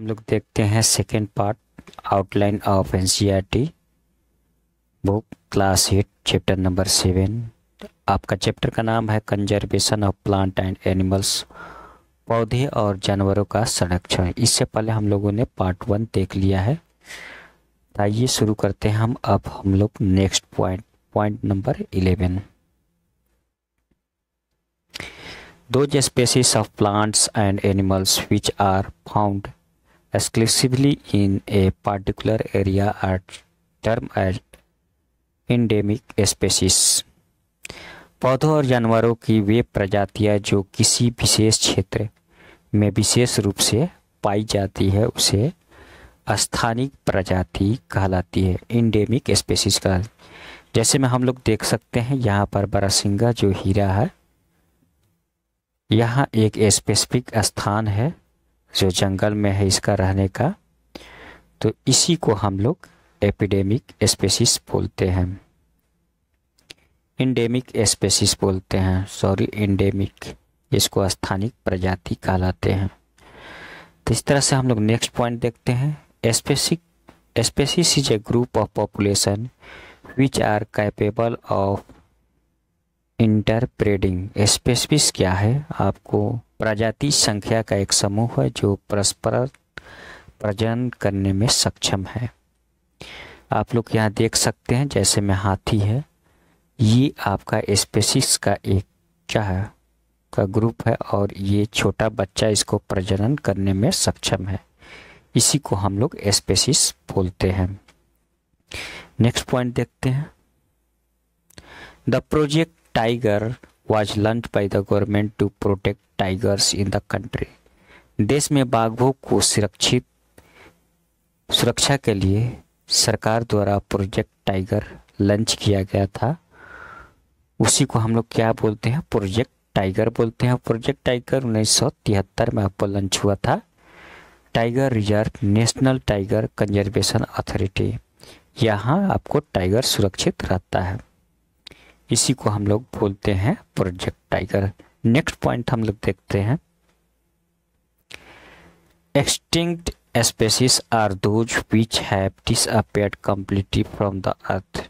हम लोग देखते हैं second part outline of an book class eight chapter number seven आपका चैप्टर का नाम है conservation of plant and animals पौधे और जानवरों का संरक्षण इससे पहले हम लोगों ने पार्ट वन देख लिया है तो आइए शुरू करते हैं हम अब हम लोग next point point number eleven दो species of plants and animals which are found exclusively in a particular area are termed as endemic species. पौधों और जानवरों की वे प्रजातियां जो किसी विशेष क्षेत्र में विशेष रूप से पाई जाती है उसे स्थानिक प्रजाति कहलाती है इंडेमिक स्पेसिस का जैसे में हम लोग देख सकते हैं यहाँ पर बरासिंगा जो हीरा है यहाँ एक स्पेसिफिक स्थान है जो जंगल में है इसका रहने का तो इसी को हम लोग एपिडेमिक स्पेसिस बोलते हैं इंडेमिक स्पेसिस बोलते हैं सॉरी इंडेमिक इसको स्थानिक प्रजाति कहलाते हैं तो इस तरह से हम लोग नेक्स्ट पॉइंट देखते हैं species species is a group of population which are capable of interbreeding species क्या है आपको प्रजाति संख्या का एक समूह है जो परस्पर प्रजनन करने में सक्षम है आप लोग यहाँ देख सकते हैं जैसे में हाथी है ये आपका स्पेसिस का एक क्या है का ग्रुप है और ये छोटा बच्चा इसको प्रजनन करने में सक्षम है इसी को हम लोग स्पेसिस बोलते हैं नेक्स्ट पॉइंट देखते हैं the project tiger was launch by the government to protect tigers in the country देश में बाघों को सुरक्षित सुरक्षा के लिए सरकार द्वारा प्रोजेक्ट टाइगर लॉन्च किया गया था उसी को हम लोग क्या बोलते हैं प्रोजेक्ट टाइगर बोलते हैं प्रोजेक्ट टाइगर उन्नीस में आपको लॉन्च हुआ था tiger reserve national tiger conservation authority यहाँ आपको टाइगर सुरक्षित रहता है इसी को हम लोग बोलते हैं प्रोजेक्ट टाइगर नेक्स्ट पॉइंट हम लोग देखते हैं extinct species are those which have disappeared completely from the earth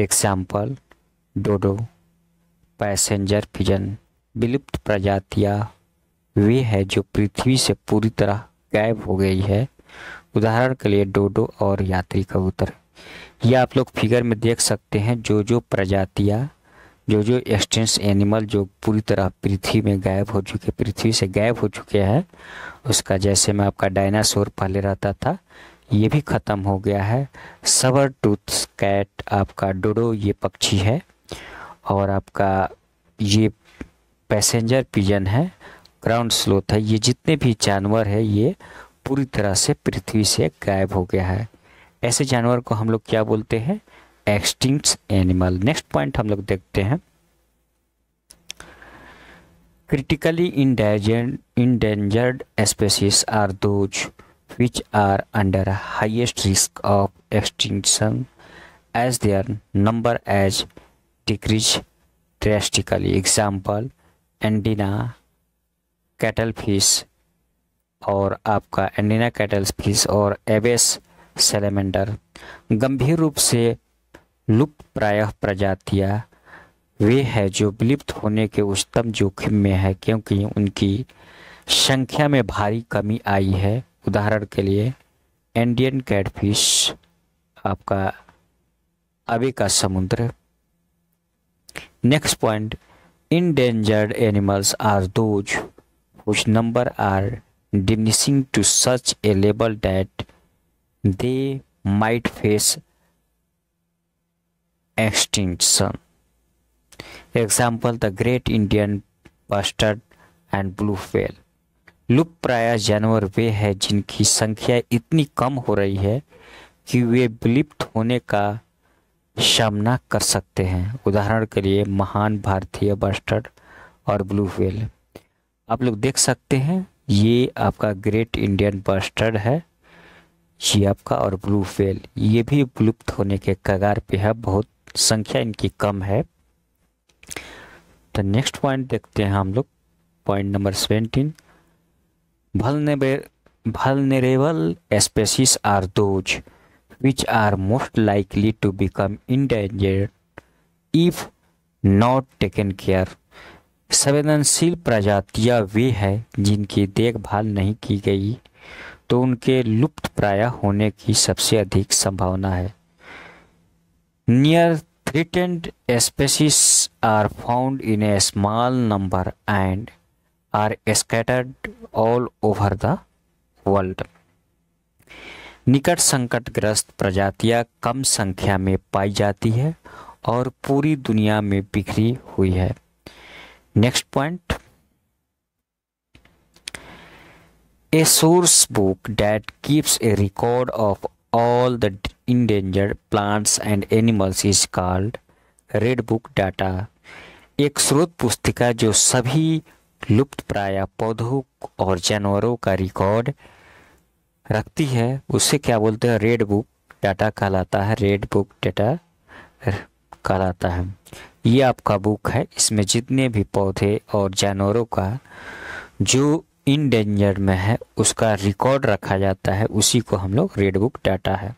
example dodo passenger pigeon विलुप्त प्रजातियाँ वे है जो पृथ्वी से पूरी तरह गायब हो गई है उदाहरण के लिए डोडो और यात्री कबूतर यह आप लोग फिगर में देख सकते हैं जो जो प्रजातियाँ जो जो एक्सटेंस एनिमल जो पूरी तरह पृथ्वी में गायब हो चुके पृथ्वी से गायब हो चुके हैं उसका जैसे मैं आपका डायनासोर पहले रहता था ये भी ख़त्म हो गया है सवर टूथ कैट आपका डोडो ये पक्षी है और आपका ये पैसेंजर पिजन है ग्राउंड स्लोथ है ये जितने भी जानवर है ये पूरी तरह से पृथ्वी से गायब हो गया है ऐसे जानवर को हम लोग क्या बोलते हैं एक्सटिंक्ट एनिमल नेक्स्ट पॉइंट हम लोग देखते हैं critically in endangered species are those which are under highest risk of extinction as their number as decrease drastically example andina cuttlefish और आपका एंडिना कैटल फिश और एवेस सेलेमेंडर गंभीर रूप से लुप्त प्रायः प्रजातियाँ वे है जो विलुप्त होने के उच्चतम जोखिम में है क्योंकि उनकी संख्या में भारी कमी आई है उदाहरण के लिए इंडियन कैटफिश आपका अभी का समुद्र next point endangered animals are those whose number are diminishing to such a लेबल that they might face extinction. Example the great Indian bustard and blue whale. लुप्त प्राय जानवर वे हैं जिनकी संख्या इतनी कम हो रही है कि वे विलुप्त होने का सामना कर सकते हैं उदाहरण के लिए महान भारतीय बस्टर्ड और ब्लू व्हेल आप लोग देख सकते हैं ये आपका ग्रेट इंडियन बस्टर्ड है ये आपका और ब्लू व्हेल ये भी विलुप्त होने के कगार पे है बहुत संख्या इनकी कम है तो नेक्स्ट पॉइंट देखते हैं हम लोग point number seventeen vulnerable species are those which are most likely to become endangered if not taken care संवेदनशील प्रजातियां वे हैं जिनकी देखभाल नहीं की गई तो उनके लुप्त प्राय होने की सबसे अधिक संभावना है near threatened species are found in a small number and are scattered all over the world निकट संकटग्रस्त प्रजातियां कम संख्या में पाई जाती है और पूरी दुनिया में बिखरी हुई है next point a source book that keeps a record of all the endangered plants and animals is called red book data एक स्रोत पुस्तिका जो सभी लुप्त प्राय पौधों और जानवरों का रिकॉर्ड रखती है उसे क्या बोलते हैं रेड बुक डाटा कहलाता है रेड बुक डाटा कहलाता है ये आपका बुक है इसमें जितने भी पौधे और जानवरों का जो इन डेंजर में है उसका रिकॉर्ड रखा जाता है उसी को हम लोग रेडबुक डाटा है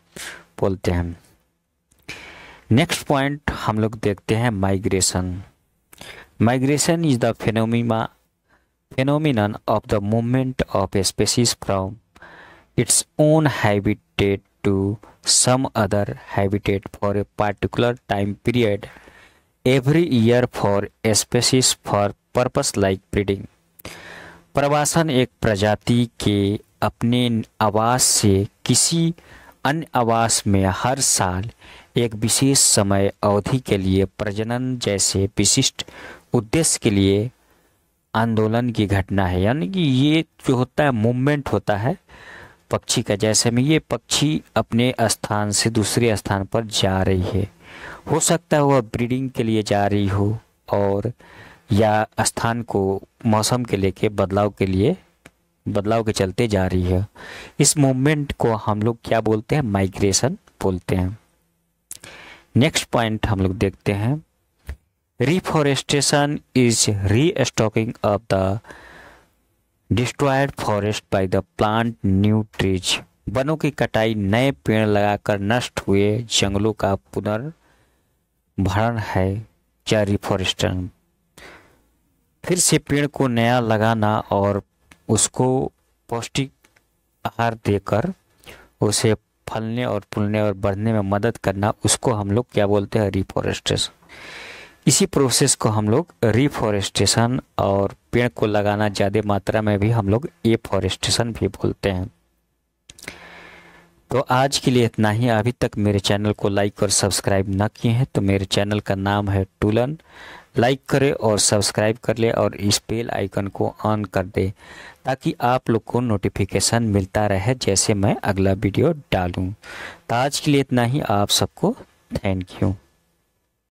बोलते हैं नेक्स्ट पॉइंट हम लोग देखते हैं migration migration is the phenomena phenomenon of the movement of a species from its own habitat to some other habitat for a particular time period every year for a species for purpose like breeding प्रवासन एक प्रजाति के अपने आवास से किसी अन्य आवास में हर साल एक विशेष समय अवधि के लिए प्रजनन जैसे विशिष्ट उद्देश्य के लिए आंदोलन की घटना है यानी कि ये जो होता है मूवमेंट होता है पक्षी का जैसे में ये पक्षी अपने स्थान से दूसरे स्थान पर जा रही है हो सकता है वह ब्रीडिंग के लिए जा रही हो और या स्थान को मौसम के लेके बदलाव के लिए बदलाव के चलते जा रही है इस मूवमेंट को हम लोग क्या बोलते हैं माइग्रेशन बोलते हैं नेक्स्ट पॉइंट हम लोग देखते हैं reforestation is restocking of the destroyed forest by the plant new trees वनों की कटाई नए पेड़ लगाकर नष्ट हुए जंगलों का पुनर्भरण है या रिफॉरेस्टेशन फिर से पेड़ को नया लगाना और उसको पौष्टिक आहार देकर उसे फलने और फूलने और बढ़ने में मदद करना उसको हम लोग क्या बोलते हैं रिफॉरेस्टेशन इसी प्रोसेस को हम लोग रिफॉरेस्टेशन और पेड़ को लगाना ज़्यादा मात्रा में भी हम लोग ए फॉरेस्टेशन भी बोलते हैं तो आज के लिए इतना ही अभी तक मेरे चैनल को लाइक और सब्सक्राइब ना किए हैं तो मेरे चैनल का नाम है टूलन लाइक करें और सब्सक्राइब कर ले और इस बेल आइकन को ऑन कर दे ताकि आप लोग को नोटिफिकेशन मिलता रहे जैसे मैं अगला वीडियो डालूँ तो आज के लिए इतना ही आप सबको थैंक यू